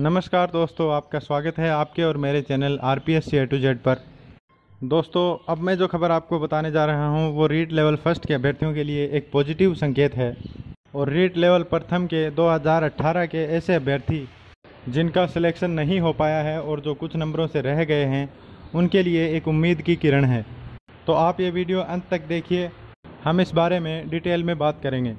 नमस्कार दोस्तों आपका स्वागत है आपके और मेरे channel R P S C to Z पर दोस्तों अब मैं जो खबर आपको बताने जा रहा हूँ वो रीट लेवल फर्स्ट के अभ्यर्थियों के लिए एक पॉजिटिव संकेत है और रीट लेवल प्रथम के 2018 के ऐसे अभ्यर्थी जिनका सिलेक्शन नहीं हो पाया है और जो कुछ नंबरों से रह गए हैं उनके लिए एक उम्मीद की किरण है तो आप ये वीडियो अंत तक देखिए हम इस बारे में डिटेल में बात करेंगे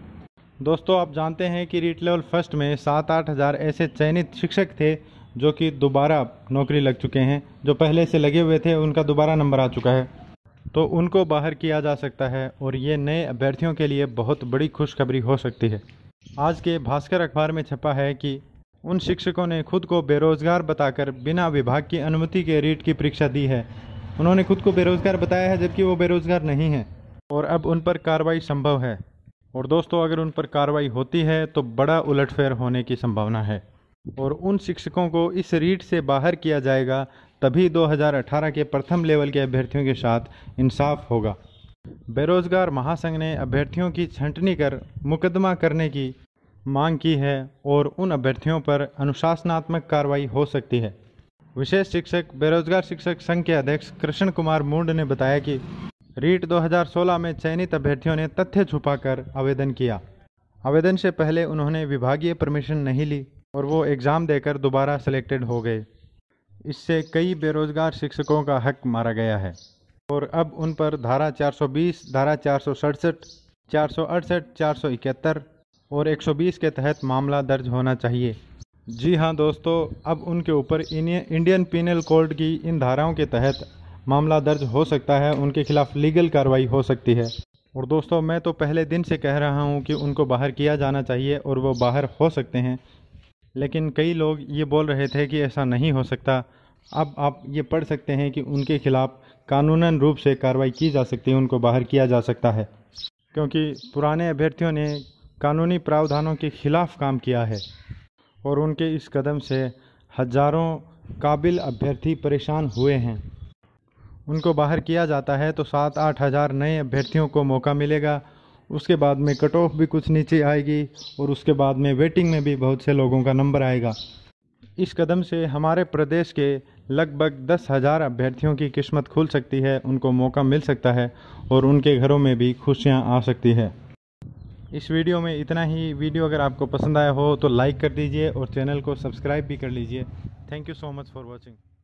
दोस्तों आप जानते हैं कि रीट लेवल फर्स्ट में सात आठ हज़ार ऐसे चयनित शिक्षक थे जो कि दोबारा नौकरी लग चुके हैं जो पहले से लगे हुए थे उनका दोबारा नंबर आ चुका है तो उनको बाहर किया जा सकता है और ये नए अभ्यर्थियों के लिए बहुत बड़ी खुशखबरी हो सकती है आज के भास्कर अखबार में छपा है कि उन शिक्षकों ने खुद को बेरोज़गार बताकर बिना विभाग की अनुमति के रीट की परीक्षा दी है उन्होंने खुद को बेरोज़गार बताया है जबकि वो बेरोज़गार नहीं है और अब उन पर कार्रवाई संभव है और दोस्तों अगर उन पर कार्रवाई होती है तो बड़ा उलटफेर होने की संभावना है और उन शिक्षकों को इस रीट से बाहर किया जाएगा तभी 2018 के प्रथम लेवल के अभ्यर्थियों के साथ इंसाफ होगा बेरोजगार महासंघ ने अभ्यर्थियों की छंटनी कर मुकदमा करने की मांग की है और उन अभ्यर्थियों पर अनुशासनात्मक कार्रवाई हो सकती है विशेष शिक्षक बेरोजगार शिक्षक संघ के अध्यक्ष कृष्ण कुमार मुंड ने बताया कि रीट 2016 में चयनित अभ्यर्थियों ने तथ्य छुपाकर आवेदन किया आवेदन से पहले उन्होंने विभागीय परमिशन नहीं ली और वो एग्ज़ाम देकर दोबारा सिलेक्टेड हो गए इससे कई बेरोज़गार शिक्षकों का हक मारा गया है और अब उन पर धारा 420, धारा चार सौ सड़सठ चार सौ अड़सठ चार सौ इकहत्तर और 120 के तहत मामला दर्ज होना चाहिए जी हाँ दोस्तों अब उनके ऊपर इंडियन पीनल कोड की इन धाराओं के तहत मामला दर्ज हो सकता है उनके खिलाफ लीगल कार्रवाई हो सकती है और दोस्तों मैं तो पहले दिन से कह रहा हूँ कि उनको बाहर किया जाना चाहिए और वो बाहर हो सकते हैं लेकिन कई लोग ये बोल रहे थे कि ऐसा नहीं हो सकता अब आप ये पढ़ सकते हैं कि उनके खिलाफ़ कानूनन रूप से कार्रवाई की जा सकती है उनको बाहर किया जा सकता है क्योंकि पुराने अभ्यर्थियों ने कानूनी प्रावधानों के खिलाफ काम किया है और उनके इस कदम से हजारों काबिल अभ्यर्थी परेशान हुए हैं उनको बाहर किया जाता है तो सात आठ हज़ार नए अभ्यर्थियों को मौका मिलेगा उसके बाद में कट ऑफ भी कुछ नीचे आएगी और उसके बाद में वेटिंग में भी बहुत से लोगों का नंबर आएगा इस कदम से हमारे प्रदेश के लगभग दस हज़ार अभ्यर्थियों की किस्मत खुल सकती है उनको मौका मिल सकता है और उनके घरों में भी खुशियाँ आ सकती है इस वीडियो में इतना ही वीडियो अगर आपको पसंद आया हो तो लाइक कर दीजिए और चैनल को सब्सक्राइब भी कर लीजिए thank you so much for watching